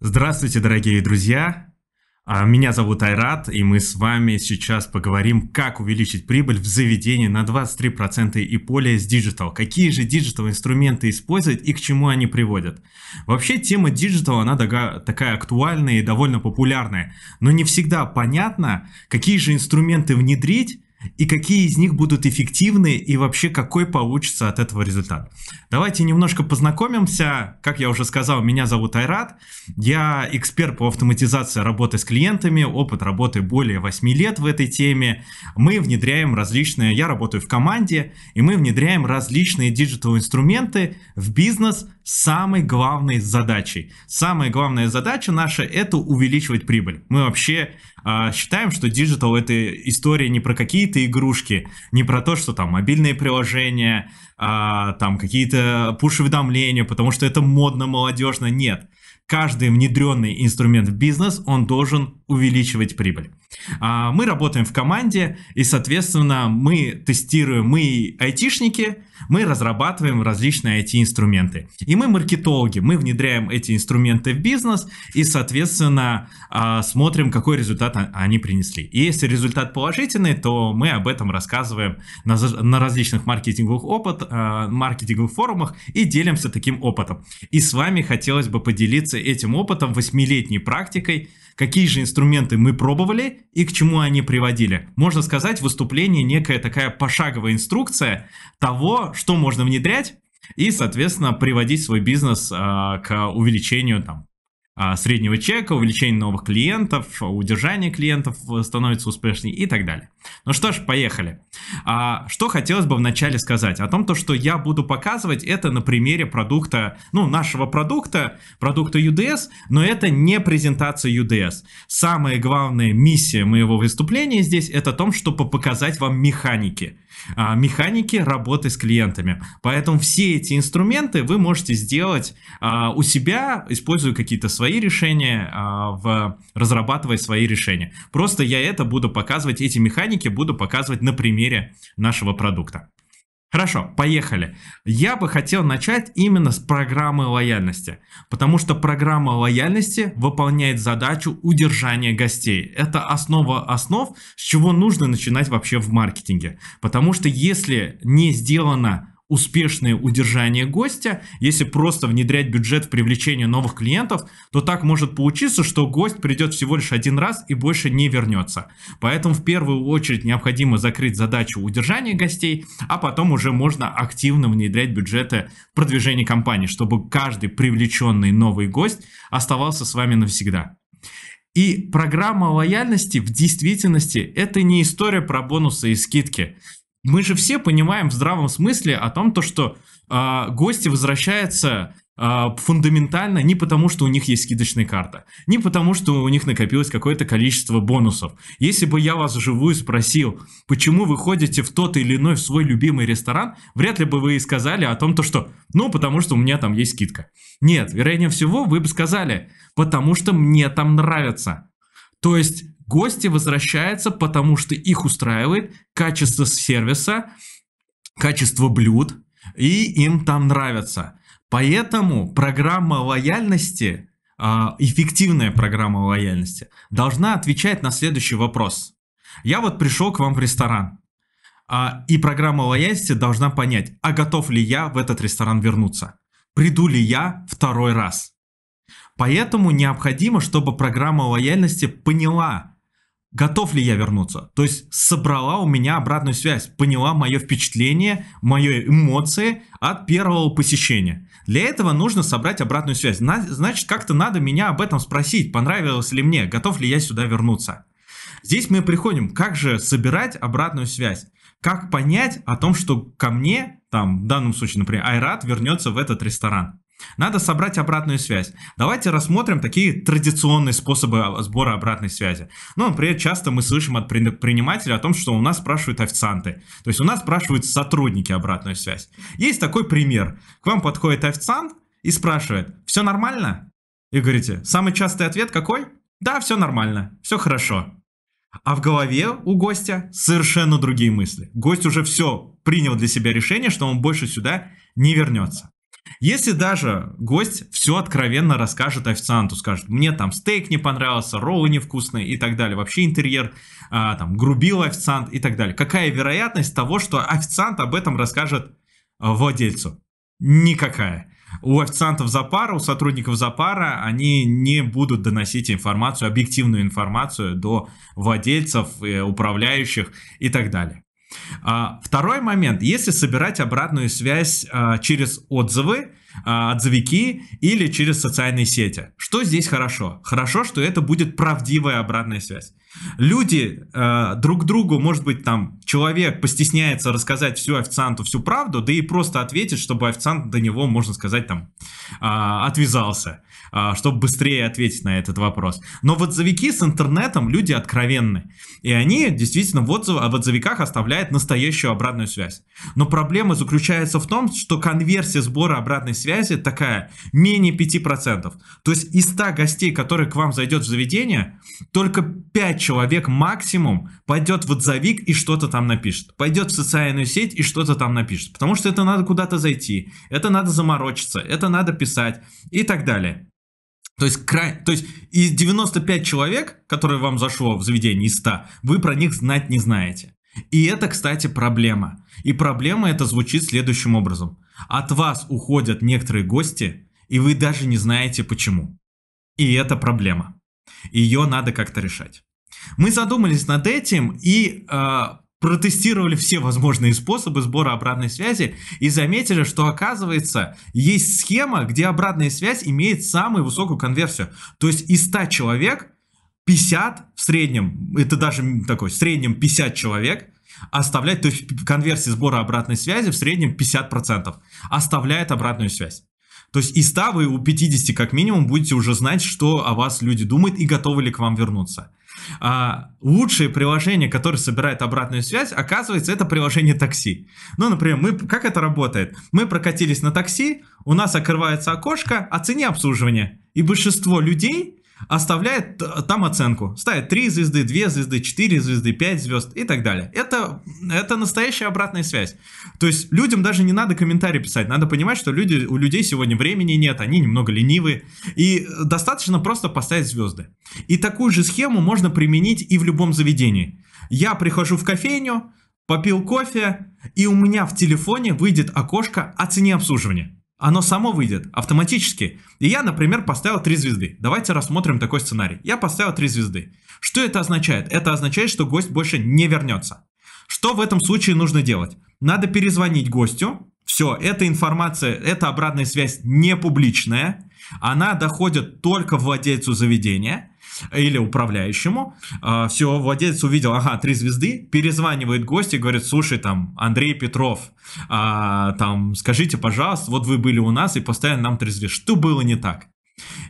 Здравствуйте, дорогие друзья! А, меня зовут Айрат, и мы с вами сейчас поговорим, как увеличить прибыль в заведении на 23% и более с диджитал. Какие же диджитал инструменты использовать и к чему они приводят. Вообще, тема диджитал, она такая актуальная и довольно популярная, но не всегда понятно, какие же инструменты внедрить, и какие из них будут эффективны, и вообще какой получится от этого результат. Давайте немножко познакомимся. Как я уже сказал, меня зовут Айрат. Я эксперт по автоматизации работы с клиентами, опыт работы более 8 лет в этой теме. Мы внедряем различные, я работаю в команде, и мы внедряем различные диджитал инструменты в бизнес – самой главной задачей. Самая главная задача наша это увеличивать прибыль. Мы вообще э, считаем, что диджитал это история не про какие-то игрушки, не про то, что там мобильные приложения, э, там какие-то пуш-уведомления, потому что это модно, молодежно. Нет. Каждый внедренный инструмент в бизнес, он должен увеличивать прибыль. А, мы работаем в команде, и, соответственно, мы тестируем, мы айтишники, мы разрабатываем различные IT-инструменты. И мы маркетологи, мы внедряем эти инструменты в бизнес и, соответственно, а, смотрим, какой результат а, они принесли. И если результат положительный, то мы об этом рассказываем на, различных маркетинговых, опыт, маркетинговых форумах и делимся таким опытом. И с вами хотелось бы поделиться этим опытом, восьмилетней практикой, какие же инструменты мы пробовали и к чему они приводили. Можно сказать, выступление некая такая пошаговая инструкция того, что можно внедрять и, соответственно, приводить свой бизнес э, к увеличению там, а, среднего чека, увеличение новых клиентов, удержание клиентов становится успешнее и так далее. Ну что ж, поехали. А, что хотелось бы вначале сказать? О том, то, что я буду показывать, это на примере продукта, ну, нашего продукта, продукта UDS, но это не презентация UDS. Самая главная миссия моего выступления здесь, это о том, чтобы показать вам механики а, механики работы с клиентами. Поэтому все эти инструменты вы можете сделать а, у себя, используя какие-то свои решения, а, в, разрабатывая свои решения. Просто я это буду показывать, эти механики буду показывать на примере нашего продукта. Хорошо, поехали. Я бы хотел начать именно с программы лояльности, потому что программа лояльности выполняет задачу удержания гостей. Это основа основ, с чего нужно начинать вообще в маркетинге. Потому что если не сделано успешное удержание гостя. Если просто внедрять бюджет в привлечение новых клиентов, то так может получиться, что гость придет всего лишь один раз и больше не вернется. Поэтому в первую очередь необходимо закрыть задачу удержания гостей, а потом уже можно активно внедрять бюджеты в продвижение компании, чтобы каждый привлеченный новый гость оставался с вами навсегда. И программа лояльности в действительности это не история про бонусы и скидки мы же все понимаем в здравом смысле о том, то, что э, гости возвращаются э, фундаментально не потому, что у них есть скидочная карта, не потому, что у них накопилось какое-то количество бонусов. Если бы я вас вживую спросил, почему вы ходите в тот или иной свой любимый ресторан, вряд ли бы вы сказали о том, то, что «ну, потому что у меня там есть скидка». Нет, вероятнее всего, вы бы сказали «потому что мне там нравится». То есть Гости возвращаются, потому что их устраивает качество сервиса, качество блюд, и им там нравится. Поэтому программа лояльности, а, эффективная программа лояльности, должна отвечать на следующий вопрос. Я вот пришел к вам в ресторан, а, и программа лояльности должна понять, а готов ли я в этот ресторан вернуться, приду ли я второй раз. Поэтому необходимо, чтобы программа лояльности поняла, готов ли я вернуться. То есть собрала у меня обратную связь, поняла мое впечатление, мои эмоции от первого посещения. Для этого нужно собрать обратную связь. Значит, как-то надо меня об этом спросить, понравилось ли мне, готов ли я сюда вернуться. Здесь мы приходим, как же собирать обратную связь, как понять о том, что ко мне, там в данном случае, например, Айрат вернется в этот ресторан. Надо собрать обратную связь. Давайте рассмотрим такие традиционные способы сбора обратной связи. Ну, например, часто мы слышим от предпринимателя о том, что у нас спрашивают официанты. То есть у нас спрашивают сотрудники обратную связь. Есть такой пример. К вам подходит официант и спрашивает, все нормально? И говорите, самый частый ответ какой? Да, все нормально, все хорошо. А в голове у гостя совершенно другие мысли. Гость уже все принял для себя решение, что он больше сюда не вернется. Если даже гость все откровенно расскажет официанту, скажет, мне там стейк не понравился, роллы невкусные и так далее, вообще интерьер, а, там, грубил официант и так далее. Какая вероятность того, что официант об этом расскажет а, владельцу? Никакая. У официантов запара, у сотрудников запара, они не будут доносить информацию, объективную информацию до владельцев, э, управляющих и так далее. А, второй момент, если собирать обратную связь а, через отзывы, а, отзывики или через социальные сети. Что здесь хорошо? Хорошо, что это будет правдивая обратная связь. Люди э, друг другу, может быть, там человек постесняется рассказать всю официанту всю правду, да и просто ответит, чтобы официант до него, можно сказать, там э, отвязался, э, чтобы быстрее ответить на этот вопрос. Но в отзывики с интернетом люди откровенны. И они действительно в, отзыв, в отзывиках оставляют настоящую обратную связь. Но проблема заключается в том, что конверсия сбора обратной связи такая, менее 5%. То есть из 100 гостей, которые к вам зайдет в заведение, только 5 человек максимум пойдет в отзовик и что-то там напишет. Пойдет в социальную сеть и что-то там напишет. Потому что это надо куда-то зайти, это надо заморочиться, это надо писать и так далее. То есть, край... То есть из 95 человек, которые вам зашло в заведение из 100, вы про них знать не знаете. И это, кстати, проблема. И проблема это звучит следующим образом. От вас уходят некоторые гости, и вы даже не знаете почему. И это проблема. Ее надо как-то решать. Мы задумались над этим и э, протестировали все возможные способы сбора обратной связи и заметили, что оказывается есть схема, где обратная связь имеет самую высокую конверсию. То есть из 100 человек 50 в среднем, это даже такой в среднем 50 человек оставляет, то есть конверсия сбора обратной связи в среднем 50% оставляет обратную связь. То есть из 100 вы у 50 как минимум будете уже знать, что о вас люди думают и готовы ли к вам вернуться. А, лучшие приложения, которые собирают обратную связь, оказывается, это приложение такси. Ну, например, мы, как это работает? Мы прокатились на такси, у нас открывается окошко о цене обслуживания. И большинство людей оставляет э, там оценку. Ставит 3 звезды, 2 звезды, 4 звезды, 5 звезд и так далее. Это, это настоящая обратная связь. То есть людям даже не надо комментарии писать. Надо понимать, что люди, у людей сегодня времени нет, они немного ленивы. И э, достаточно просто поставить звезды. И такую же схему можно применить и в любом заведении. Я прихожу в кофейню, попил кофе, и у меня в телефоне выйдет окошко о цене обслуживания оно само выйдет автоматически. И я, например, поставил 3 звезды. Давайте рассмотрим такой сценарий. Я поставил 3 звезды. Что это означает? Это означает, что гость больше не вернется. Что в этом случае нужно делать? Надо перезвонить гостю. Все, эта информация, эта обратная связь не публичная. Она доходит только владельцу заведения или управляющему. А, все, владелец увидел, ага, три звезды, перезванивает гость и говорит, слушай, там, Андрей Петров, а, там, скажите, пожалуйста, вот вы были у нас и поставили нам три звезды. Что было не так?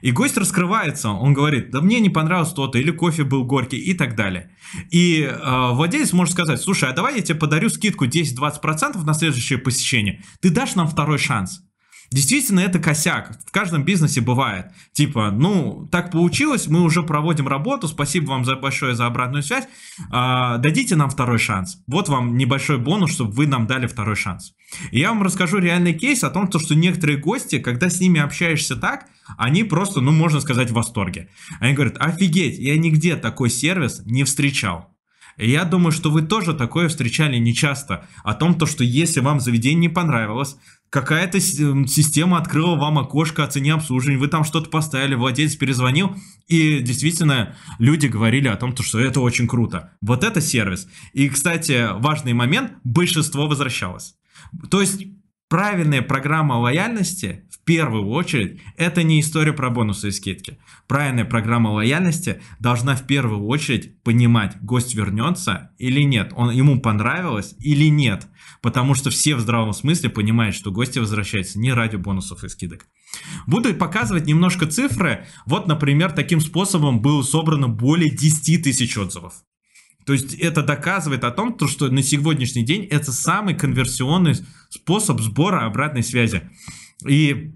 И гость раскрывается, он говорит, да мне не понравилось то-то, или кофе был горький и так далее. И э, владелец может сказать, слушай, а давай я тебе подарю скидку 10-20% на следующее посещение, ты дашь нам второй шанс. Действительно, это косяк. В каждом бизнесе бывает. Типа, ну, так получилось, мы уже проводим работу, спасибо вам за большое за обратную связь. А, дадите нам второй шанс. Вот вам небольшой бонус, чтобы вы нам дали второй шанс. И я вам расскажу реальный кейс о том, что некоторые гости, когда с ними общаешься так, они просто, ну, можно сказать, в восторге. Они говорят, офигеть, я нигде такой сервис не встречал. я думаю, что вы тоже такое встречали нечасто. О том, то, что если вам заведение не понравилось, какая-то эм, система открыла вам окошко о цене обслуживания, вы там что-то поставили, владелец перезвонил, и действительно люди говорили о том, что это очень круто. Вот это сервис. И, кстати, важный момент, большинство возвращалось. То есть Правильная программа лояльности, в первую очередь, это не история про бонусы и скидки. Правильная программа лояльности должна в первую очередь понимать, гость вернется или нет, он, ему понравилось или нет. Потому что все в здравом смысле понимают, что гости возвращаются не ради бонусов и скидок. Буду показывать немножко цифры. Вот, например, таким способом было собрано более 10 тысяч отзывов. То есть это доказывает о том, что на сегодняшний день это самый конверсионный способ сбора обратной связи. И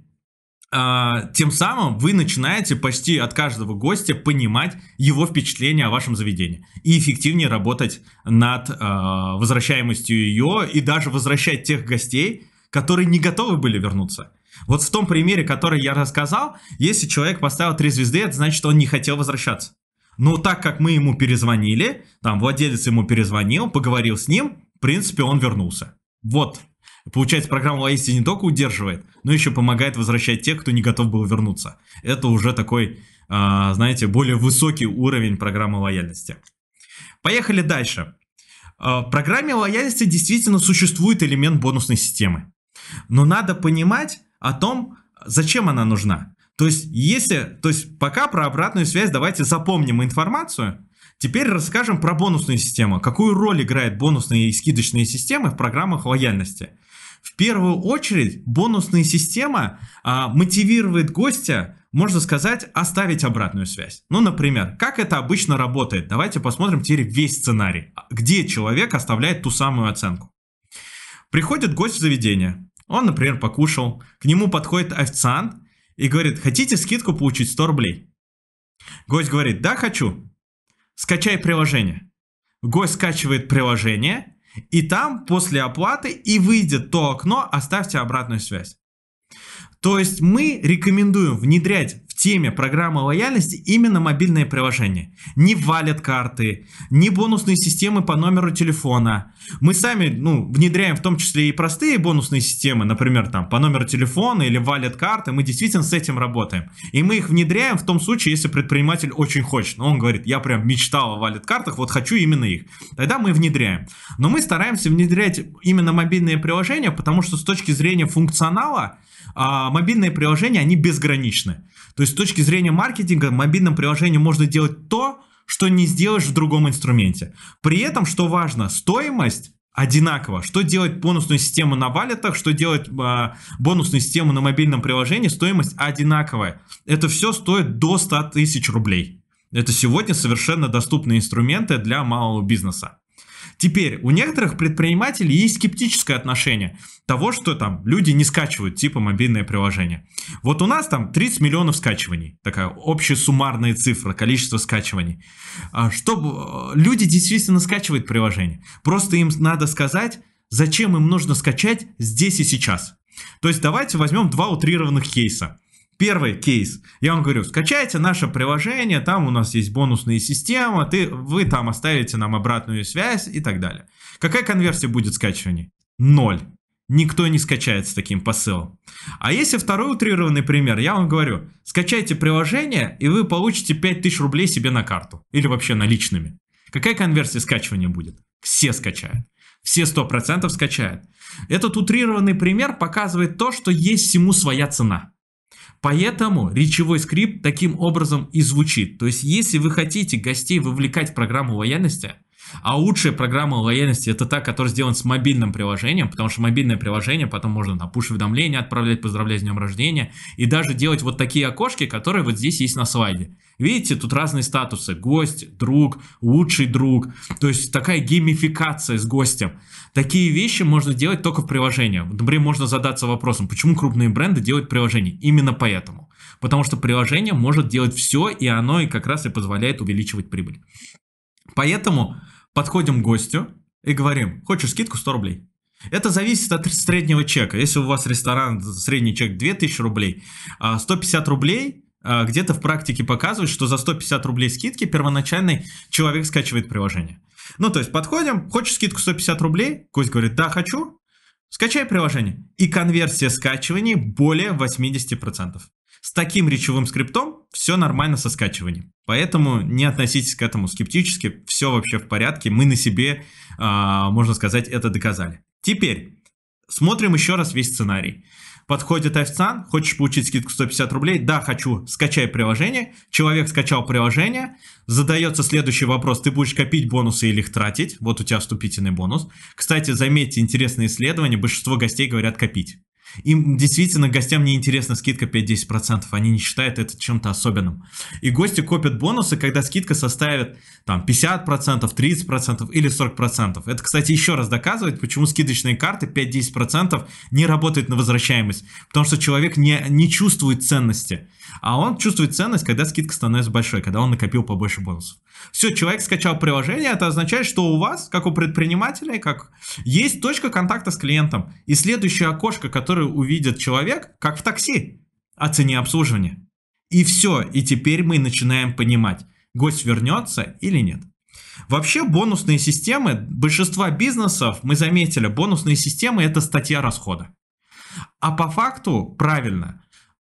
э, тем самым вы начинаете почти от каждого гостя понимать его впечатление о вашем заведении и эффективнее работать над э, возвращаемостью ее и даже возвращать тех гостей, которые не готовы были вернуться. Вот в том примере, который я рассказал, если человек поставил три звезды, это значит, что он не хотел возвращаться. Но так как мы ему перезвонили, там владелец ему перезвонил, поговорил с ним, в принципе, он вернулся. Вот. Получается, программа лояльности не только удерживает, но еще помогает возвращать тех, кто не готов был вернуться. Это уже такой, а, знаете, более высокий уровень программы лояльности. Поехали дальше. А, в программе лояльности действительно существует элемент бонусной системы. Но надо понимать о том, зачем она нужна. То есть, если, то есть пока про обратную связь давайте запомним информацию. Теперь расскажем про бонусную систему. Какую роль играют бонусные и скидочные системы в программах лояльности? В первую очередь, бонусная система а, мотивирует гостя, можно сказать, оставить обратную связь. Ну, например, как это обычно работает? Давайте посмотрим теперь весь сценарий, где человек оставляет ту самую оценку. Приходит гость в заведение, он, например, покушал, к нему подходит официант и говорит, хотите скидку получить 100 рублей? Гость говорит, да, хочу. Скачай приложение. Гость скачивает приложение, и там после оплаты и выйдет то окно, оставьте обратную связь. То есть мы рекомендуем внедрять теме программы лояльности именно мобильные приложения. Не валят карты, не бонусные системы по номеру телефона. Мы сами ну, внедряем в том числе и простые бонусные системы, например, там по номеру телефона или валят карты. Мы действительно с этим работаем. И мы их внедряем в том случае, если предприниматель очень хочет. Но он говорит, я прям мечтал о валят картах, вот хочу именно их. Тогда мы внедряем. Но мы стараемся внедрять именно мобильные приложения, потому что с точки зрения функционала а, мобильные приложения, они безграничны. То есть с точки зрения маркетинга в мобильном приложении можно делать то, что не сделаешь в другом инструменте. При этом, что важно, стоимость одинаково. Что делать бонусную систему на валютах, что делать э, а, бонусную систему на мобильном приложении, стоимость одинаковая. Это все стоит до 100 тысяч рублей. Это сегодня совершенно доступные инструменты для малого бизнеса. Теперь, у некоторых предпринимателей есть скептическое отношение того, что там люди не скачивают типа мобильное приложение. Вот у нас там 30 миллионов скачиваний, такая общая суммарная цифра, количество скачиваний. А чтобы э, люди действительно скачивают приложение. Просто им надо сказать, зачем им нужно скачать здесь и сейчас. То есть давайте возьмем два утрированных кейса – первый кейс. Я вам говорю, скачайте наше приложение, там у нас есть бонусные системы, ты, вы там оставите нам обратную связь и так далее. Какая конверсия будет скачиваний? Ноль. Никто не скачает с таким посылом. А если второй утрированный пример, я вам говорю, скачайте приложение, и вы получите 5000 рублей себе на карту. Или вообще наличными. Какая конверсия скачивания будет? Все скачают. Все 100% скачают. Этот утрированный пример показывает то, что есть всему своя цена. Поэтому речевой скрипт таким образом и звучит. То есть, если вы хотите гостей вовлекать в программу лояльности, а лучшая программа лояльности это та, которая сделана с мобильным приложением, потому что мобильное приложение потом можно там пуш-уведомления отправлять, поздравлять с днем рождения, и даже делать вот такие окошки, которые вот здесь есть на слайде. Видите, тут разные статусы. Гость, друг, лучший друг. То есть такая геймификация с гостем. Такие вещи можно делать только в приложении. Например, можно задаться вопросом, почему крупные бренды делают приложение? Именно поэтому. Потому что приложение может делать все, и оно и как раз и позволяет увеличивать прибыль. Поэтому подходим к гостю и говорим, хочешь скидку 100 рублей. Это зависит от среднего чека. Если у вас ресторан, средний чек 2000 рублей, 150 а рублей а, где-то в практике показывает, что за 150 рублей скидки первоначальный человек скачивает приложение. Ну, то есть подходим, хочешь скидку 150 рублей? Гость говорит, да, хочу. Скачай приложение. И конверсия скачивания более 80%. С таким речевым скриптом все нормально со скачиванием. Поэтому не относитесь к этому скептически, все вообще в порядке, мы на себе, а, можно сказать, это доказали. Теперь смотрим еще раз весь сценарий. Подходит официант, хочешь получить скидку 150 рублей? Да, хочу, скачай приложение. Человек скачал приложение, задается следующий вопрос, ты будешь копить бонусы или их тратить? Вот у тебя вступительный бонус. Кстати, заметьте, интересное исследование, большинство гостей говорят копить. Им действительно гостям не интересна скидка 5-10%, они не считают это чем-то особенным. И гости копят бонусы, когда скидка составит там 50%, 30% или 40%. Это, кстати, еще раз доказывает, почему скидочные карты 5-10% не работают на возвращаемость, потому что человек не, не чувствует ценности. А он чувствует ценность, когда скидка становится большой, когда он накопил побольше бонусов. Все, человек скачал приложение, это означает, что у вас, как у предпринимателя, как есть точка контакта с клиентом. И следующее окошко, которое увидит человек, как в такси, о цене обслуживания. И все, и теперь мы начинаем понимать, гость вернется или нет. Вообще бонусные системы, большинства бизнесов, мы заметили, бонусные системы это статья расхода. А по факту, правильно,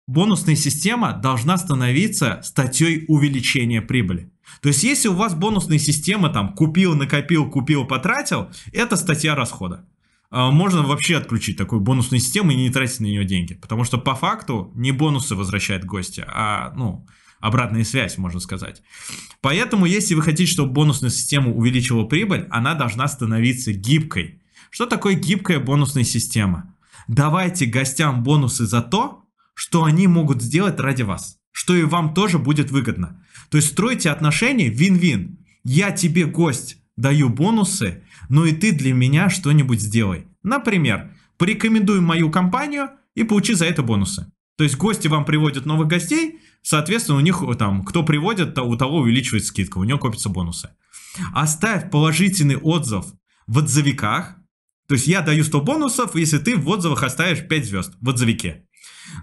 бонусная система должна становиться статьей увеличения прибыли. То есть, если у вас бонусная система там купил, накопил, купил, потратил, это статья расхода. А, можно вообще отключить такую бонусную систему и не тратить на нее деньги. Потому что по факту не бонусы возвращают гости, а ну, обратная связь, можно сказать. Поэтому, если вы хотите, чтобы бонусная система увеличила прибыль, она должна становиться гибкой. Что такое гибкая бонусная система? Давайте гостям бонусы за то, что они могут сделать ради вас, что и вам тоже будет выгодно. То есть стройте отношения вин-вин. Я тебе гость даю бонусы, но и ты для меня что-нибудь сделай. Например, порекомендуй мою компанию и получи за это бонусы. То есть гости вам приводят новых гостей, соответственно, у них э, там, кто приводит, то у того увеличивает скидка, у него копятся бонусы. Оставь положительный отзыв в отзывиках, то есть я даю 100 бонусов, если ты в отзывах оставишь 5 звезд в отзывике.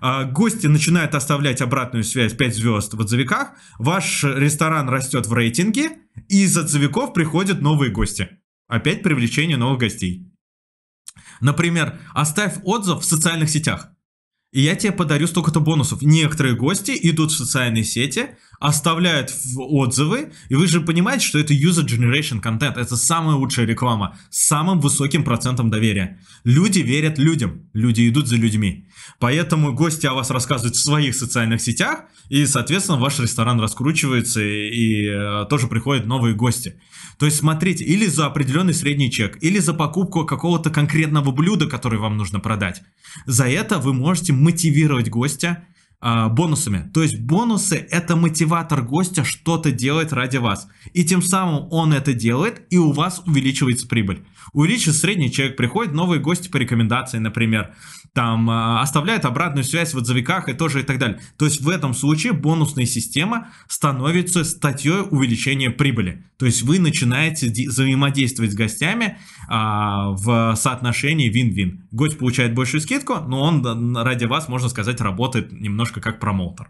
А, гости начинают оставлять обратную связь 5 звезд в отзывиках. Ваш ресторан растет в рейтинге. И из отзывиков приходят новые гости. Опять привлечение новых гостей. Например, оставь отзыв в социальных сетях. И я тебе подарю столько-то бонусов. Некоторые гости идут в социальные сети, оставляют отзывы, и вы же понимаете, что это user generation контент, это самая лучшая реклама, с самым высоким процентом доверия. Люди верят людям, люди идут за людьми. Поэтому гости о вас рассказывают в своих социальных сетях, и, соответственно, ваш ресторан раскручивается, и, и э, тоже приходят новые гости. То есть смотрите, или за определенный средний чек, или за покупку какого-то конкретного блюда, которое вам нужно продать. За это вы можете мотивировать гостя а, бонусами. То есть бонусы это мотиватор гостя что-то делать ради вас. И тем самым он это делает, и у вас увеличивается прибыль. Увеличивается средний человек, приходит новые гости по рекомендации, например там а, оставляет обратную связь в отзывиках и тоже и так далее. То есть в этом случае бонусная система становится статьей увеличения прибыли. То есть вы начинаете взаимодействовать с гостями а, в соотношении вин-вин. Гость получает большую скидку, но он ради вас, можно сказать, работает немножко как промоутер.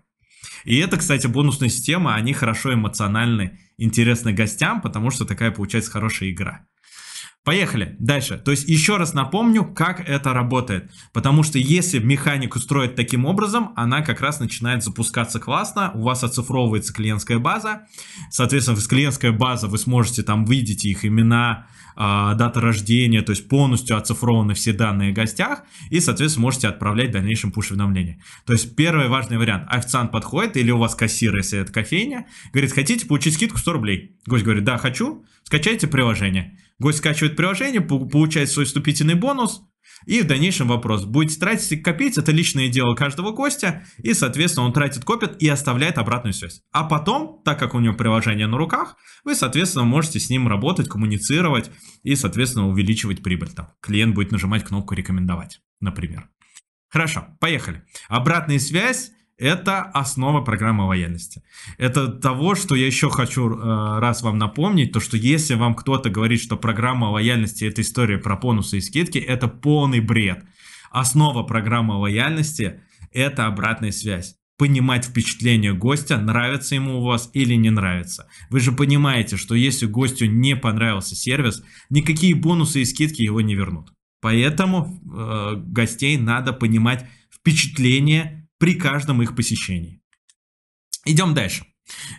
И это, кстати, бонусная система, они хорошо эмоциональны, интересны гостям, потому что такая получается хорошая игра. Поехали дальше. То есть еще раз напомню, как это работает. Потому что если механику строить таким образом, она как раз начинает запускаться классно, у вас оцифровывается клиентская база. Соответственно, с клиентской базы вы сможете там видеть их имена, а, дата рождения, то есть полностью оцифрованы все данные о гостях, и, соответственно, можете отправлять в дальнейшем пуш-уведомления. То есть первый важный вариант. Официант подходит, или у вас кассир, если это кофейня, говорит, хотите получить скидку 100 рублей? Гость говорит, да, хочу, скачайте приложение. Гость скачивает приложение, получает свой вступительный бонус, и в дальнейшем вопрос, будете тратить и копить, это личное дело каждого гостя, и, соответственно, он тратит, копит и оставляет обратную связь. А потом, так как у него приложение на руках, вы, соответственно, можете с ним работать, коммуницировать и, соответственно, увеличивать прибыль. Там клиент будет нажимать кнопку «Рекомендовать», например. Хорошо, поехали. Обратная связь это основа программы лояльности. Это того, что я еще хочу э, раз вам напомнить, то что если вам кто-то говорит, что программа лояльности это история про бонусы и скидки, это полный бред. Основа программы лояльности это обратная связь понимать впечатление гостя, нравится ему у вас или не нравится. Вы же понимаете, что если гостю не понравился сервис, никакие бонусы и скидки его не вернут. Поэтому э, гостей надо понимать впечатление при каждом их посещении. Идем дальше.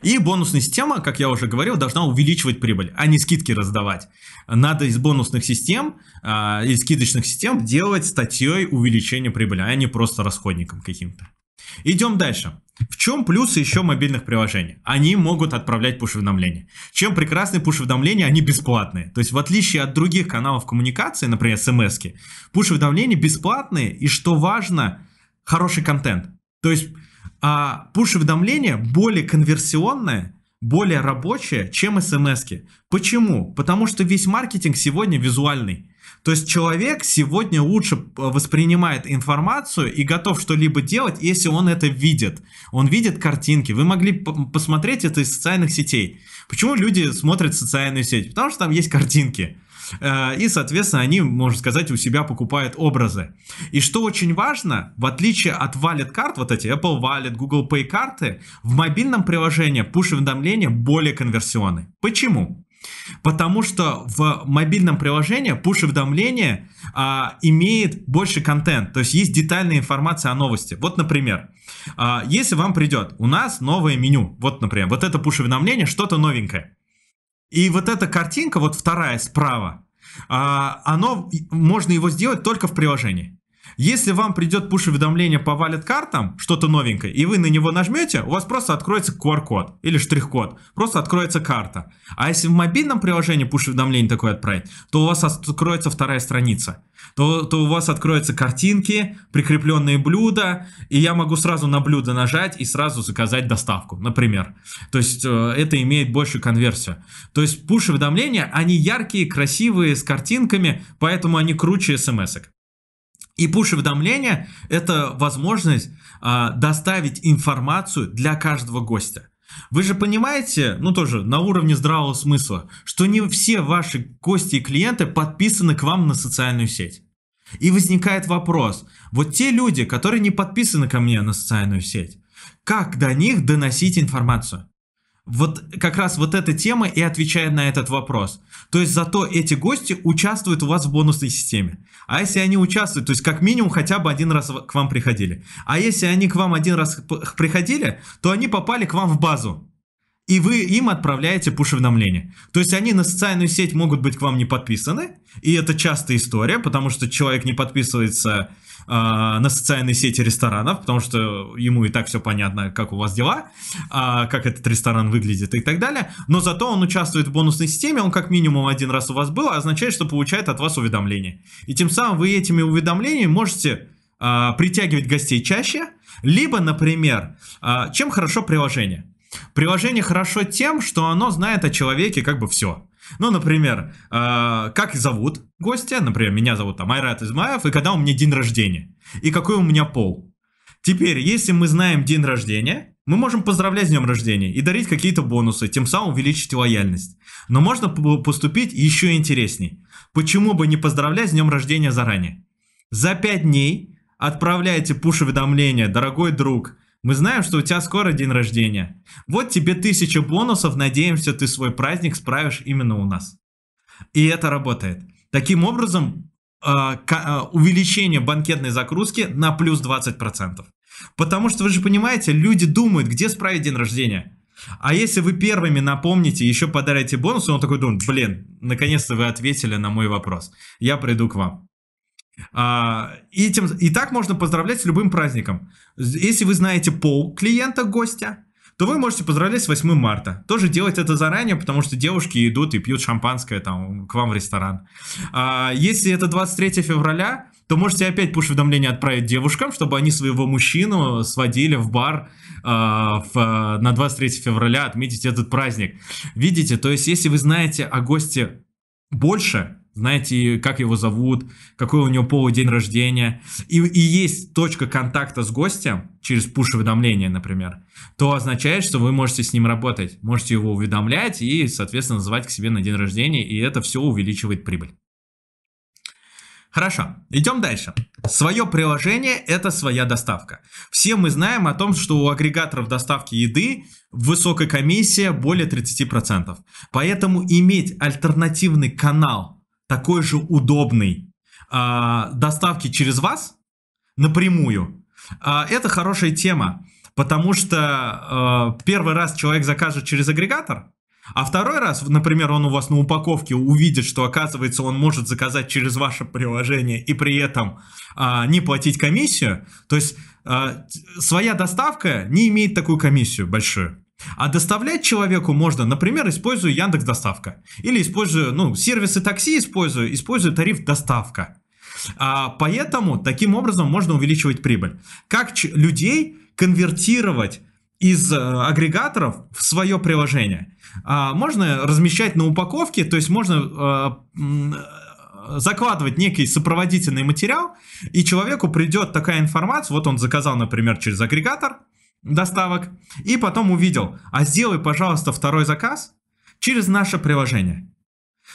И бонусная система, как я уже говорил, должна увеличивать прибыль, а не скидки раздавать. Надо из бонусных систем, э, из скидочных систем делать статьей увеличения прибыли, а не просто расходником каким-то. Идем дальше. В чем плюсы еще мобильных приложений? Они могут отправлять пуш-уведомления. Чем прекрасны пуш-уведомления? Они бесплатные. То есть в отличие от других каналов коммуникации, например, смс пуш-уведомления бесплатные и, что важно, хороший контент. То есть а, пуш-уведомления более конверсионное, более рабочее, чем смс -ки. Почему? Потому что весь маркетинг сегодня визуальный. То есть человек сегодня лучше э, воспринимает информацию и готов что-либо делать, если он это видит. Он видит картинки. Вы могли посмотреть это из социальных сетей. Почему люди смотрят социальную сеть? Потому что там есть картинки. Э, и, соответственно, они, можно сказать, у себя покупают образы. И что очень важно, в отличие от Wallet карт, вот эти Apple Wallet, Google Pay карты, в мобильном приложении пуш уведомления более конверсионны. Почему? Потому что в мобильном приложении пуш уведомление а, имеет больше контент, то есть есть детальная информация о новости. Вот, например, а, если вам придет, у нас новое меню, вот, например, вот это пуш уведомление что-то новенькое. И вот эта картинка, вот вторая справа, а, оно, можно его сделать только в приложении. Если вам придет пуш-уведомление по валид картам что-то новенькое, и вы на него нажмете, у вас просто откроется QR-код или штрих-код, просто откроется карта. А если в мобильном приложении пуш-уведомление такое отправить, то у вас откроется вторая страница. То, то у вас откроются картинки, прикрепленные блюда, и я могу сразу на блюдо нажать и сразу заказать доставку, например. То есть э, это имеет большую конверсию. То есть пуш-уведомления, они яркие, красивые, с картинками, поэтому они круче смс-ок. И пуш-уведомление – это возможность э, доставить информацию для каждого гостя. Вы же понимаете, ну тоже на уровне здравого смысла, что не все ваши гости и клиенты подписаны к вам на социальную сеть. И возникает вопрос, вот те люди, которые не подписаны ко мне на социальную сеть, как до них доносить информацию? Вот как раз вот эта тема и отвечает на этот вопрос. То есть зато эти гости участвуют у вас в бонусной системе. А если они участвуют, то есть как минимум хотя бы один раз к вам приходили. А если они к вам один раз приходили, то они попали к вам в базу. И вы им отправляете пуш-уведомления. То есть они на социальную сеть могут быть к вам не подписаны. И это частая история, потому что человек не подписывается Э, на социальные сети ресторанов, потому что ему и так все понятно, как у вас дела, а, как этот ресторан выглядит и так далее. Но зато он участвует в бонусной системе, он как минимум один раз у вас был, а означает, что получает от вас уведомления. И тем самым вы этими уведомлениями можете а, притягивать гостей чаще, либо, например, а, чем хорошо приложение – Приложение хорошо тем, что оно знает о человеке как бы все. Ну, например, э, как зовут гостя, например, меня зовут там Айрат Измаев, и когда у меня день рождения, и какой у меня пол. Теперь, если мы знаем день рождения, мы можем поздравлять с днем рождения и дарить какие-то бонусы, тем самым увеличить лояльность. Но можно поступить еще интересней. Почему бы не поздравлять с днем рождения заранее? За 5 дней отправляете пуш-уведомление «Дорогой друг», мы знаем, что у тебя скоро день рождения. Вот тебе тысяча бонусов, надеемся, ты свой праздник справишь именно у нас. И это работает. Таким образом, э, э, увеличение банкетной загрузки на плюс 20%. Потому что вы же понимаете, люди думают, где справить день рождения. А если вы первыми напомните, еще подарите бонус, он такой думает, блин, наконец-то вы ответили на мой вопрос. Я приду к вам. А, и, тем и так можно поздравлять с любым праздником. Если вы знаете пол клиента, гостя, то вы можете поздравлять с 8 марта. Тоже делать это заранее, потому что девушки идут и пьют шампанское там к вам в ресторан. А, если это 23 февраля, то можете опять пуш-уведомление отправить девушкам, чтобы они своего мужчину сводили в бар э, в, на 23 февраля отметить этот праздник. Видите, то есть если вы знаете о госте больше, знаете, как его зовут, какой у него пол день рождения, и, и есть точка контакта с гостем через пуш-уведомление, например, то означает, что вы можете с ним работать, можете его уведомлять и, соответственно, называть к себе на день рождения, и это все увеличивает прибыль. Хорошо, идем дальше. Свое приложение – это своя доставка. Все мы знаем о том, что у агрегаторов доставки еды высокая комиссия более 30%. Поэтому иметь альтернативный канал такой же удобный э, доставки через вас напрямую, э, это хорошая тема. Потому что э, первый раз человек закажет через агрегатор, а второй раз, например, он у вас на упаковке увидит, что оказывается он может заказать через ваше приложение и при этом а, не платить комиссию. То есть а, своя доставка не имеет такую комиссию большую. А доставлять человеку можно, например, используя Яндекс Доставка. Или используя, ну, сервисы такси использую, использую тариф доставка. А, поэтому таким образом можно увеличивать прибыль. Как людей конвертировать из э, агрегаторов в свое приложение? А, можно размещать на упаковке, то есть можно э, э закладывать некий сопроводительный материал, и человеку придет такая информация, вот он заказал, например, через агрегатор, доставок. И потом увидел, а сделай, пожалуйста, второй заказ через наше приложение.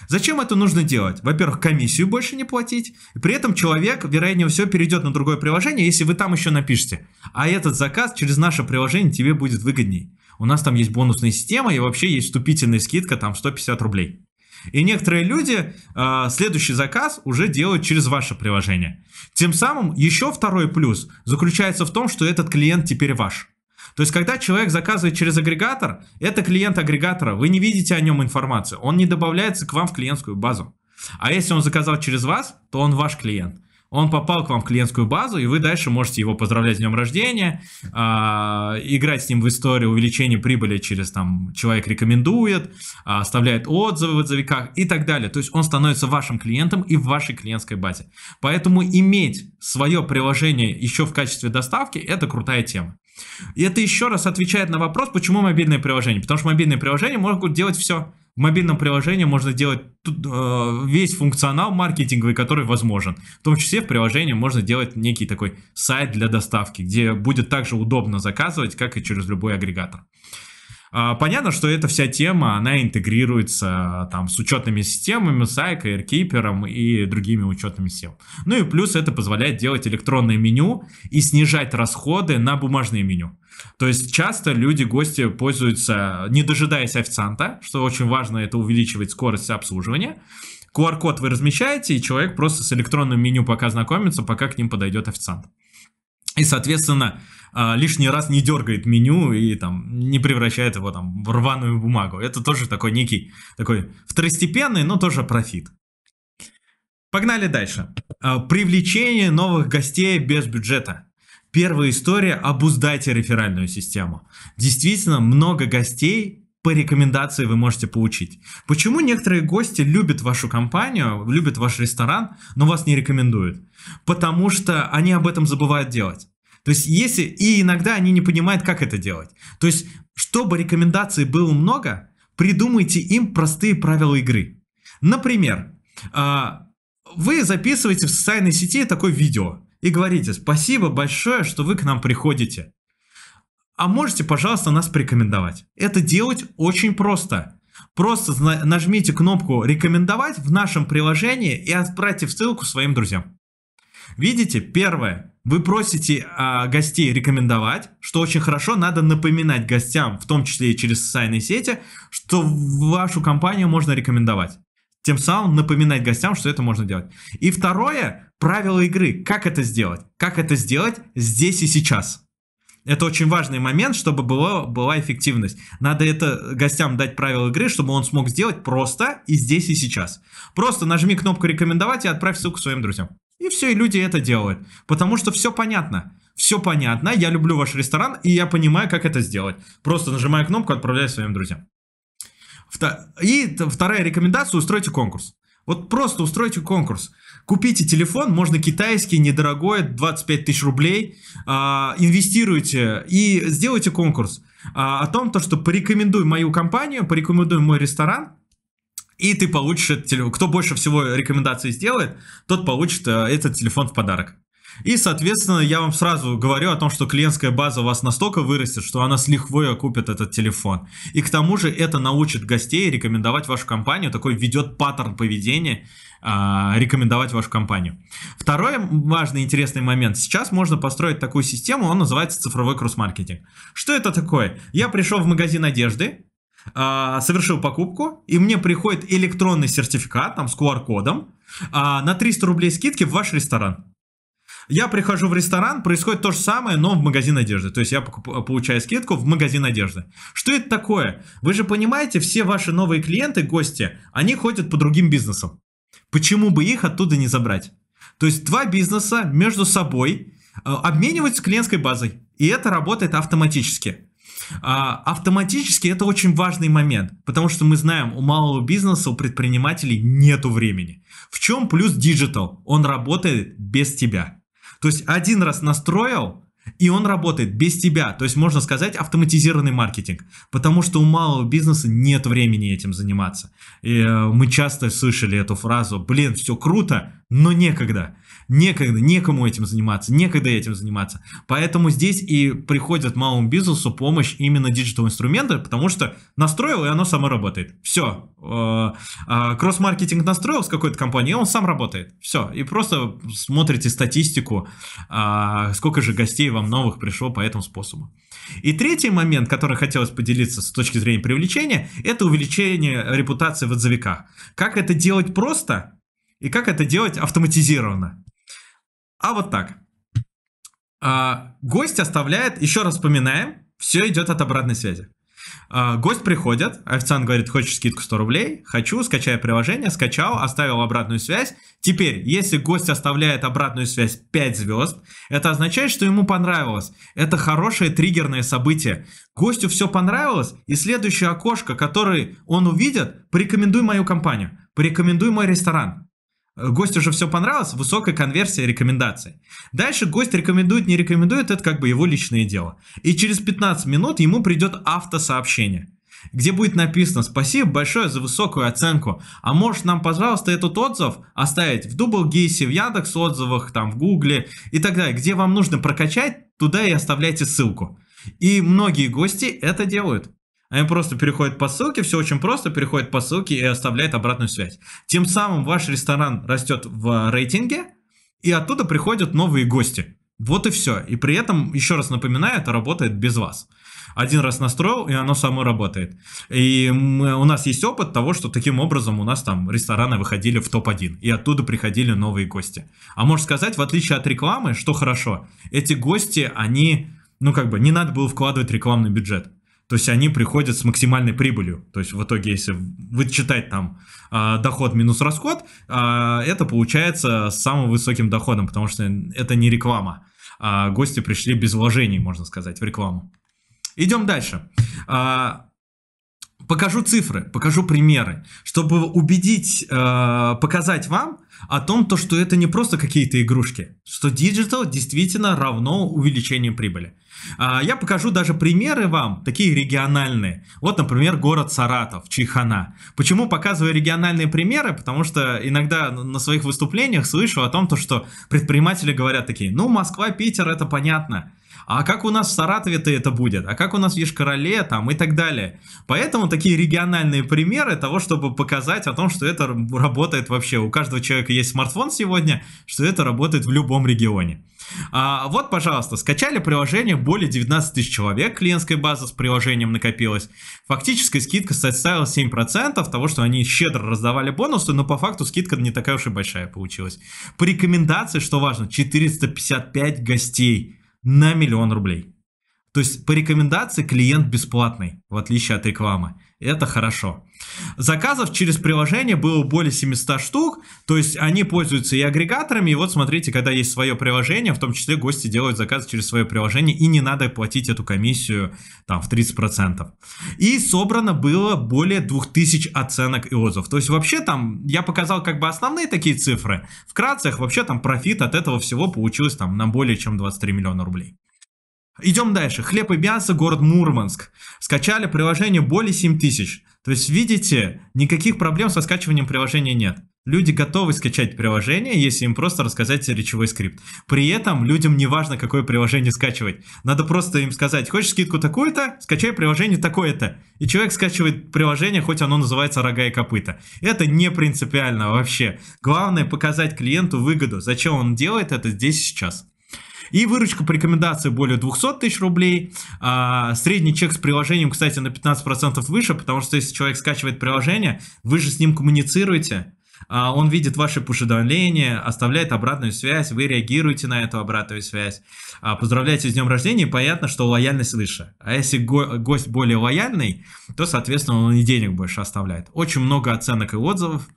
Зачем это нужно делать? Во-первых, комиссию больше не платить. И при этом человек, вероятнее всего, перейдет на другое приложение, если вы там еще напишете. А этот заказ через наше приложение тебе будет выгодней. У нас там есть бонусная система и вообще есть вступительная скидка там 150 рублей. И некоторые люди э, следующий заказ уже делают через ваше приложение. Тем самым еще второй плюс заключается в том, что этот клиент теперь ваш. То есть, когда человек заказывает через агрегатор, это клиент агрегатора, вы не видите о нем информацию, он не добавляется к вам в клиентскую базу. А если он заказал через вас, то он ваш клиент он попал к вам в клиентскую базу, и вы дальше можете его поздравлять с днем рождения, э, играть с ним в историю увеличения прибыли через там человек рекомендует, э, оставляет отзывы в отзывиках и так далее. То есть он становится вашим клиентом и в вашей клиентской базе. Поэтому иметь свое приложение еще в качестве доставки – это крутая тема. И это еще раз отвечает на вопрос, почему мобильные приложения. Потому что мобильные приложения могут делать все – в мобильном приложении можно делать э, весь функционал маркетинговый, который возможен. В том числе в приложении можно делать некий такой сайт для доставки, где будет также удобно заказывать, как и через любой агрегатор. А, понятно, что эта вся тема, она интегрируется а, там с учетными системами, с Айко, Airkeeper и другими учетными системами. Ну и плюс это позволяет делать электронное меню и снижать расходы на бумажные меню. То есть часто люди, гости пользуются, не дожидаясь официанта, что очень важно, это увеличивает скорость обслуживания. QR-код вы размещаете, и человек просто с электронным меню пока знакомится, пока к ним подойдет официант. И, соответственно, а, лишний раз не дергает меню и там не превращает его там в рваную бумагу. Это тоже такой некий, такой второстепенный, но тоже профит. Погнали дальше. А, привлечение новых гостей без бюджета. Первая история – обуздайте реферальную систему. Действительно, много гостей по рекомендации вы можете получить. Почему некоторые гости любят вашу компанию, любят ваш ресторан, но вас не рекомендуют? Потому что они об этом забывают делать. То есть если... И иногда они не понимают, как это делать. То есть, чтобы рекомендаций было много, придумайте им простые правила игры. Например, а, вы записываете в социальной сети такое видео и говорите «Спасибо большое, что вы к нам приходите». А можете, пожалуйста, нас порекомендовать. Это делать очень просто. Просто нажмите кнопку «Рекомендовать» в нашем приложении и отправьте ссылку своим друзьям. Видите, первое, вы просите а, гостей рекомендовать, что очень хорошо, надо напоминать гостям, в том числе и через социальные сети, что вашу компанию можно рекомендовать. Тем самым напоминать гостям, что это можно делать. И второе, правила игры. Как это сделать? Как это сделать здесь и сейчас? Это очень важный момент, чтобы была, была эффективность. Надо это гостям дать правила игры, чтобы он смог сделать просто и здесь и сейчас. Просто нажми кнопку «Рекомендовать» и отправь ссылку своим друзьям. И все, и люди это делают. Потому что все понятно. Все понятно, я люблю ваш ресторан, и я понимаю, как это сделать. Просто нажимаю кнопку «Отправляю своим друзьям». И вторая рекомендация – устройте конкурс. Вот просто устройте конкурс. Купите телефон, можно китайский, недорогой, 25 тысяч рублей. Э, инвестируйте и сделайте конкурс э, о том, то, что порекомендуй мою компанию, порекомендуй мой ресторан и ты получишь этот телефон. Кто больше всего рекомендаций сделает, тот получит э, этот телефон в подарок. И, соответственно, я вам сразу говорю о том, что клиентская база у вас настолько вырастет, что она с лихвой окупит этот телефон. И к тому же это научит гостей рекомендовать вашу компанию, такой ведет паттерн поведения, а, рекомендовать вашу компанию. Второй важный интересный момент. Сейчас можно построить такую систему, он называется цифровой кросс-маркетинг. Что это такое? Я пришел в магазин одежды, а, совершил покупку, и мне приходит электронный сертификат там с QR-кодом а, на 300 рублей скидки в ваш ресторан. Я прихожу в ресторан, происходит то же самое, но в магазин одежды. То есть я получаю скидку в магазин одежды. Что это такое? Вы же понимаете, все ваши новые клиенты, гости, они ходят по другим бизнесам. Почему бы их оттуда не забрать? То есть два бизнеса между собой э, обмениваются клиентской базой. И это работает автоматически. А, автоматически это очень важный момент, потому что мы знаем, у малого бизнеса, у предпринимателей нету времени. В чем плюс диджитал? Он работает без тебя. То есть один раз настроил, и он работает без тебя. То есть можно сказать автоматизированный маркетинг. Потому что у малого бизнеса нет времени этим заниматься. И, э, мы часто слышали эту фразу, блин, все круто, но некогда, некогда, некому этим заниматься, некогда этим заниматься. Поэтому здесь и приходит малому бизнесу помощь именно диджитал-инструмента, потому что настроил, и оно само работает. Все. Э, а, кросс-маркетинг настроил с какой-то компанией, и он сам работает. Все. И просто смотрите статистику, а, сколько же гостей вам новых пришло по этому способу. И третий момент, который хотелось поделиться с точки зрения привлечения, это увеличение репутации в отзывиках. Как это делать просто? и как это делать автоматизированно. А вот так. А, гость оставляет, еще раз вспоминаем, все идет от обратной связи. А, гость приходит, официант говорит, хочешь скидку 100 рублей? Хочу, скачая приложение, скачал, оставил обратную связь. Теперь, если гость оставляет обратную связь 5 звезд, это означает, что ему понравилось. Это хорошее триггерное событие. Гостю все понравилось, и следующее окошко, которое он увидит, порекомендуй мою компанию, порекомендуй мой ресторан, гостю уже все понравилось, высокая конверсия рекомендаций. Дальше гость рекомендует, не рекомендует, это как бы его личное дело. И через 15 минут ему придет автосообщение где будет написано «Спасибо большое за высокую оценку, а можешь нам, пожалуйста, этот отзыв оставить в Дублгейсе, в Яндекс отзывах, там, в Гугле и так далее, где вам нужно прокачать, туда и оставляйте ссылку». И многие гости это делают. Они а просто переходят по ссылке, все очень просто, переходят по ссылке и оставляют обратную связь. Тем самым ваш ресторан растет в рейтинге, и оттуда приходят новые гости. Вот и все. И при этом, еще раз напоминаю, это работает без вас. Один раз настроил, и оно само работает. И мы, у нас есть опыт того, что таким образом у нас там рестораны выходили в топ-1, и оттуда приходили новые гости. А можно сказать, в отличие от рекламы, что хорошо, эти гости, они, ну как бы, не надо было вкладывать рекламный бюджет то есть они приходят с максимальной прибылью. То есть в итоге, если вычитать там а, доход минус расход, а, это получается с самым высоким доходом, потому что это не реклама. А гости пришли без вложений, можно сказать, в рекламу. Идем дальше. покажу цифры, покажу примеры, чтобы убедить, показать вам о том, то, что это не просто какие-то игрушки, что диджитал действительно равно увеличению прибыли. А, я покажу даже примеры вам, такие региональные. Вот, например, город Саратов, Чайхана. Почему показываю региональные примеры? Потому что иногда на своих выступлениях слышу о том, то, что предприниматели говорят такие, ну, Москва, Питер, это понятно. А как у нас в Саратове-то это будет? А как у нас в Ешкарале там и так далее? Поэтому такие региональные примеры того, чтобы показать о том, что это работает вообще. У каждого человека есть смартфон сегодня, что это работает в любом регионе. А, вот, пожалуйста, скачали приложение более 19 тысяч человек, клиентская база с приложением накопилась. Фактическая скидка составила 7% того, что они щедро раздавали бонусы, но по факту скидка не такая уж и большая получилась. По рекомендации, что важно, 455 гостей на миллион рублей. То есть по рекомендации клиент бесплатный, в отличие от рекламы. Это хорошо. Заказов через приложение было более 700 штук, то есть они пользуются и агрегаторами, и вот смотрите, когда есть свое приложение, в том числе гости делают заказы через свое приложение, и не надо платить эту комиссию там в 30%. И собрано было более 2000 оценок и отзывов. То есть вообще там, я показал как бы основные такие цифры, вкратце вообще там профит от этого всего получилось там на более чем 23 миллиона рублей. Идем дальше. Хлеб и мясо, город Мурманск. Скачали приложение более 7000. То есть, видите, никаких проблем со скачиванием приложения нет. Люди готовы скачать приложение, если им просто рассказать речевой скрипт. При этом людям не важно, какое приложение скачивать. Надо просто им сказать, хочешь скидку такую-то, скачай приложение такое-то. И человек скачивает приложение, хоть оно называется рога и копыта. Это не принципиально вообще. Главное показать клиенту выгоду, зачем он делает это здесь и сейчас. И выручка по рекомендации более 200 тысяч рублей. А, средний чек с приложением, кстати, на 15% выше, потому что если человек скачивает приложение, вы же с ним коммуницируете. А, он видит ваши пуш-уведомления, оставляет обратную связь, вы реагируете на эту обратную связь, а, поздравляете с днем рождения, и понятно, что лояльность выше. А если го- гость более лояльный, то, соответственно, он и денег больше оставляет. Очень много оценок и отзывов,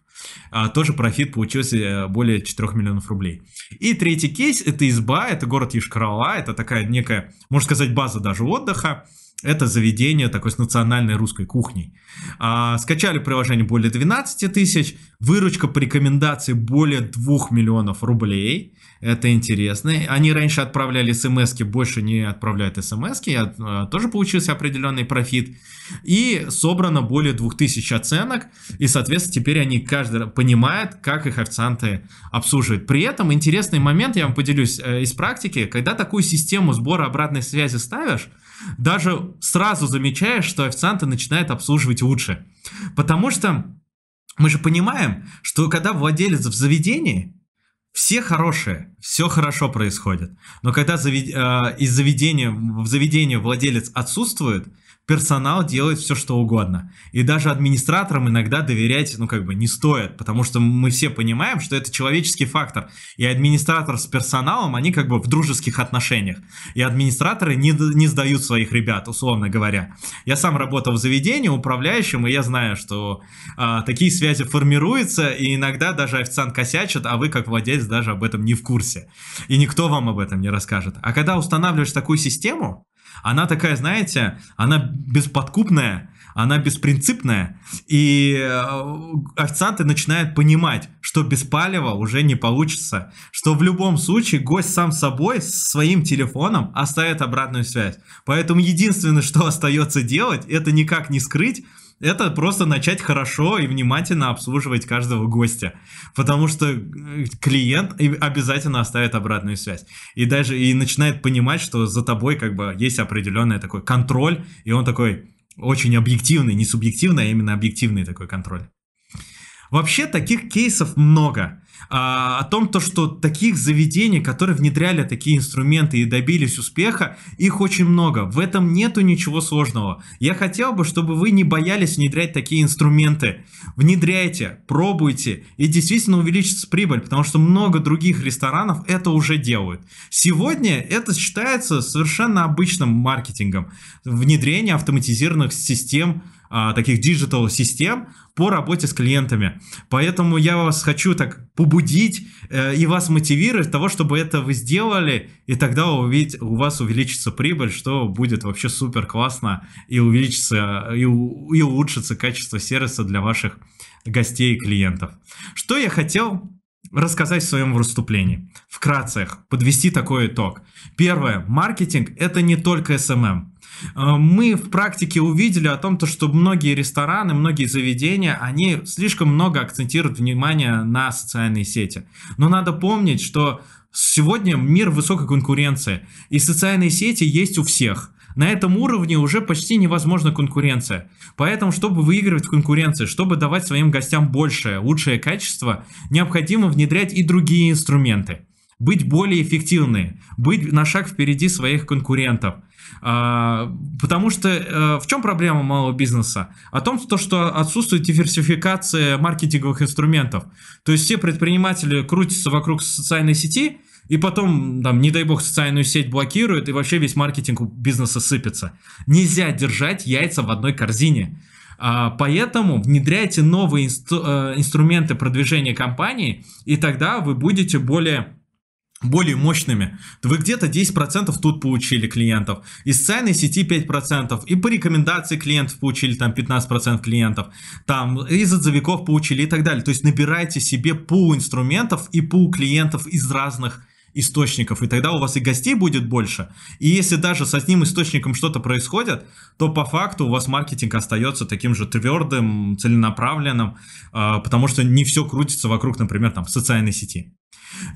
а, тоже профит получился э, более 4 миллионов рублей. И третий кейс – это изба, это город Ешкарала, это такая некая, можно сказать, база даже отдыха. Это заведение такой с национальной русской кухней. А, скачали приложение более 12 тысяч, выручка по рекомендации более 2 миллионов рублей. Это интересно. Они раньше отправляли смс больше не отправляют смс -ки. А, а, тоже получился определенный профит. И собрано более 2000 оценок. И, соответственно, теперь они каждый понимают, как их официанты обслуживают. При этом интересный момент, я вам поделюсь э, из практики. Когда такую систему сбора обратной связи ставишь, даже сразу замечаешь, что официанты начинают обслуживать лучше. Потому что мы же понимаем, что когда владелец в заведении, все хорошие, все хорошо происходит. Но когда завед... э, из заведения в заведении владелец отсутствует, персонал делает все, что угодно. И даже администраторам иногда доверять, ну, как бы, не стоит, потому что мы все понимаем, что это человеческий фактор. И администратор с персоналом, они как бы в дружеских отношениях. И администраторы не, не сдают своих ребят, условно говоря. Я сам работал в заведении управляющим, и я знаю, что а, такие связи формируются, и иногда даже официант косячит, а вы, как владелец, даже об этом не в курсе. И никто вам об этом не расскажет. А когда устанавливаешь такую систему, она такая, знаете, она бесподкупная, она беспринципная, и э, официанты начинают понимать, что без палева уже не получится, что в любом случае гость сам собой, своим телефоном оставит обратную связь. Поэтому единственное, что остается делать, это никак не скрыть, это просто начать хорошо и внимательно обслуживать каждого гостя. Потому что э, клиент обязательно оставит обратную связь. И даже и начинает понимать, что за тобой как бы есть определенный такой контроль, и он такой очень объективный, не субъективный, а именно объективный такой контроль. Вообще таких кейсов много. А, о том, то, что таких заведений, которые внедряли такие инструменты и добились успеха, их очень много. В этом нету ничего сложного. Я хотел бы, чтобы вы не боялись внедрять такие инструменты. Внедряйте, пробуйте, и действительно увеличится прибыль, потому что много других ресторанов это уже делают. Сегодня это считается совершенно обычным маркетингом. Внедрение автоматизированных систем а, таких диджитал систем по работе с клиентами. Поэтому я вас хочу так побудить э, и вас мотивировать того, чтобы это вы сделали, и тогда увидеть, у вас увеличится прибыль, что будет вообще супер классно и увеличится и, и улучшится качество сервиса для ваших гостей и клиентов. Что я хотел рассказать в своем выступлении. Вкратце подвести такой итог. Первое. Маркетинг – это не только SMM. Э, мы в практике увидели о том, то, что многие рестораны, многие заведения, они слишком много акцентируют внимание на социальные сети. Но надо помнить, что сегодня мир высокой конкуренции, и социальные сети есть у всех. На этом уровне уже почти невозможна конкуренция. Поэтому, чтобы выигрывать в конкуренции, чтобы давать своим гостям большее, лучшее качество, необходимо внедрять и другие инструменты быть более эффективны, быть на шаг впереди своих конкурентов. А, потому что э, в чем проблема малого бизнеса? О том, что отсутствует диверсификация маркетинговых инструментов. То есть все предприниматели крутятся вокруг социальной сети, и потом, там, не дай бог, социальную сеть блокируют, и вообще весь маркетинг у бизнеса сыпется. Нельзя держать яйца в одной корзине. А, поэтому внедряйте новые инстру- э, инструменты продвижения компании, и тогда вы будете более более мощными. Вы где-то 10% тут получили клиентов, из социальной сети 5%, и по рекомендации клиентов получили там 15% клиентов, там из отзывиков получили и так далее. То есть набирайте себе пул инструментов и пул клиентов из разных источников, и тогда у вас и гостей будет больше. И если даже с одним источником что-то происходит, то по факту у вас маркетинг остается таким же твердым, целенаправленным, а, потому что не все крутится вокруг, например, там, социальной сети.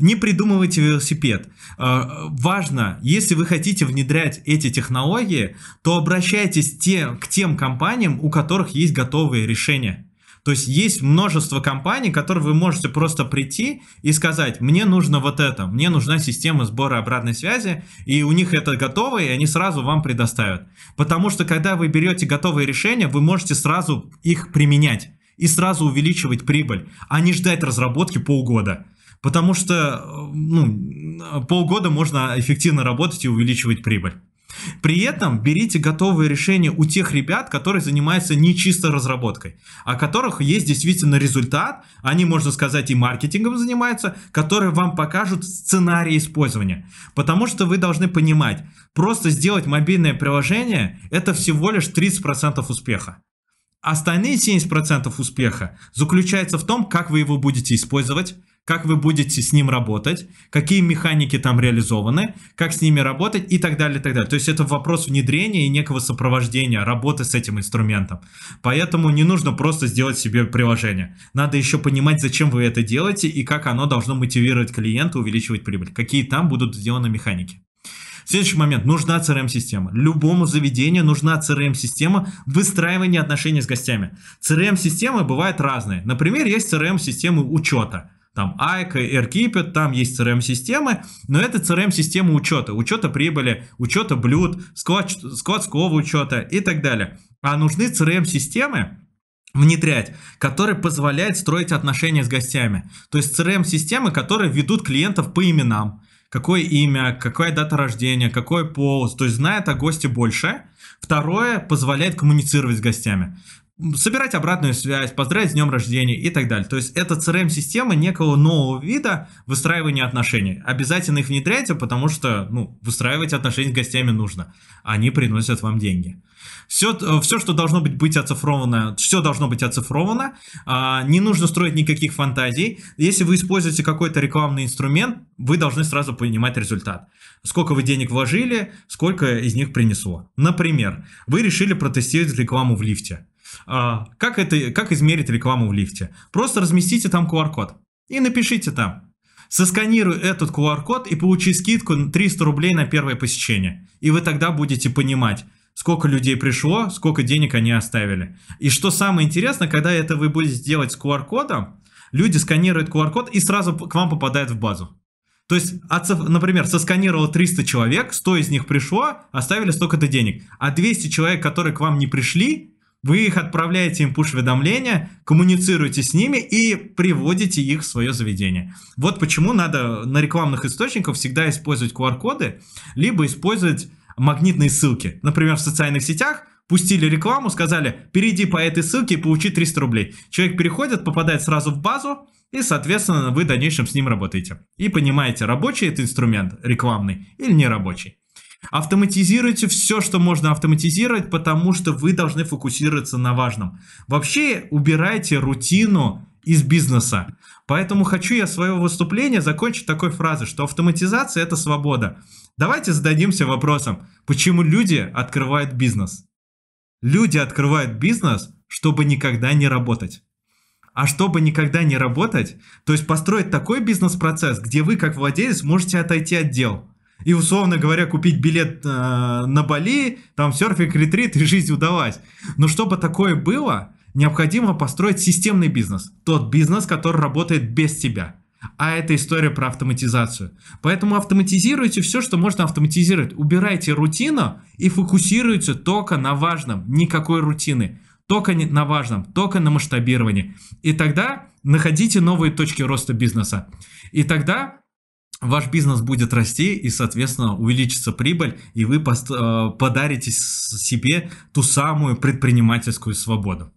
Не придумывайте велосипед. А, важно, если вы хотите внедрять эти технологии, то обращайтесь те, к тем компаниям, у которых есть готовые решения. То есть есть множество компаний, которые вы можете просто прийти и сказать, мне нужно вот это, мне нужна система сбора обратной связи, и у них это готово, и они сразу вам предоставят. Потому что когда вы берете готовые решения, вы можете сразу их применять и сразу увеличивать прибыль, а не ждать разработки полгода. Потому что э, ну, полгода можно эффективно работать и увеличивать прибыль. При этом берите готовые решения у тех ребят, которые занимаются не чисто разработкой, а которых есть действительно результат, они, можно сказать, и маркетингом занимаются, которые вам покажут сценарий использования. Потому что вы должны понимать, просто сделать мобильное приложение – это всего лишь 30% успеха. Остальные 70% успеха заключается в том, как вы его будете использовать, как вы будете с ним работать, какие механики там реализованы, как с ними работать и так далее, и так далее. То есть это вопрос внедрения и некого сопровождения работы с этим инструментом. Поэтому не нужно просто сделать себе приложение. Надо еще понимать, зачем вы это делаете и как оно должно мотивировать клиента увеличивать прибыль. Какие там будут сделаны механики. Следующий момент. Нужна CRM-система. Любому заведению нужна CRM-система выстраивания отношений с гостями. CRM-системы бывают разные. Например, есть CRM-системы учета там Айка, AirKeepit, там есть CRM-системы, но это CRM-система учета, учета прибыли, учета блюд, складского учета и так далее. А нужны CRM-системы, внедрять, которые позволяют строить отношения с гостями. То есть CRM-системы, которые ведут клиентов по именам. Какое имя, какая дата рождения, какой пол, то есть знает о госте больше. Второе, позволяет коммуницировать с гостями собирать обратную связь, поздравить с днем рождения и так далее. То есть это CRM-система некого нового вида выстраивания отношений. Обязательно их внедряйте, потому что ну, выстраивать отношения с гостями нужно. Они приносят вам деньги. Все, э, все, что должно быть, быть оцифровано, все должно быть оцифровано. А, не нужно строить никаких фантазий. Если вы используете какой-то рекламный инструмент, вы должны сразу понимать результат. Сколько вы денег вложили, сколько из них принесло. Например, вы решили протестировать рекламу в лифте. А, как, это, как измерить рекламу в лифте? Просто разместите там QR-код и напишите там. Сосканируй этот QR-код и получи скидку 300 рублей на первое посещение. И вы тогда будете понимать, сколько людей пришло, сколько денег они оставили. И что самое интересное, когда это вы будете делать с QR-кодом, люди сканируют QR-код и сразу к вам попадают в базу. То есть, например, сосканировал 300 человек, 100 из них пришло, оставили столько-то денег. А 200 человек, которые к вам не пришли, вы их отправляете им пуш-уведомления, коммуницируете с ними и приводите их в свое заведение. Вот почему надо на рекламных источниках всегда использовать QR-коды, либо использовать магнитные ссылки. Например, в социальных сетях пустили рекламу, сказали, перейди по этой ссылке и получи 300 рублей. Человек переходит, попадает сразу в базу, и, соответственно, вы в дальнейшем с ним работаете. И понимаете, рабочий это инструмент рекламный или не рабочий. Автоматизируйте все, что можно автоматизировать, потому что вы должны фокусироваться на важном. Вообще убирайте рутину из бизнеса. Поэтому хочу я свое выступление закончить такой фразой, что автоматизация – это свобода. Давайте зададимся вопросом, почему люди открывают бизнес? Люди открывают бизнес, чтобы никогда не работать. А чтобы никогда не работать, то есть построить такой бизнес-процесс, где вы как владелец можете отойти от дел – и, условно говоря, купить билет э, на Бали, там серфинг, ретрит и жизнь удалась. Но чтобы такое было, необходимо построить системный бизнес. Тот бизнес, который работает без тебя. А это история про автоматизацию. Поэтому автоматизируйте все, что можно автоматизировать. Убирайте рутину и фокусируйте только на важном. Никакой рутины. Только на важном, только на масштабировании. И тогда находите новые точки роста бизнеса. И тогда ваш бизнес будет расти и, соответственно, увеличится прибыль, и вы э, подарите себе ту самую предпринимательскую свободу.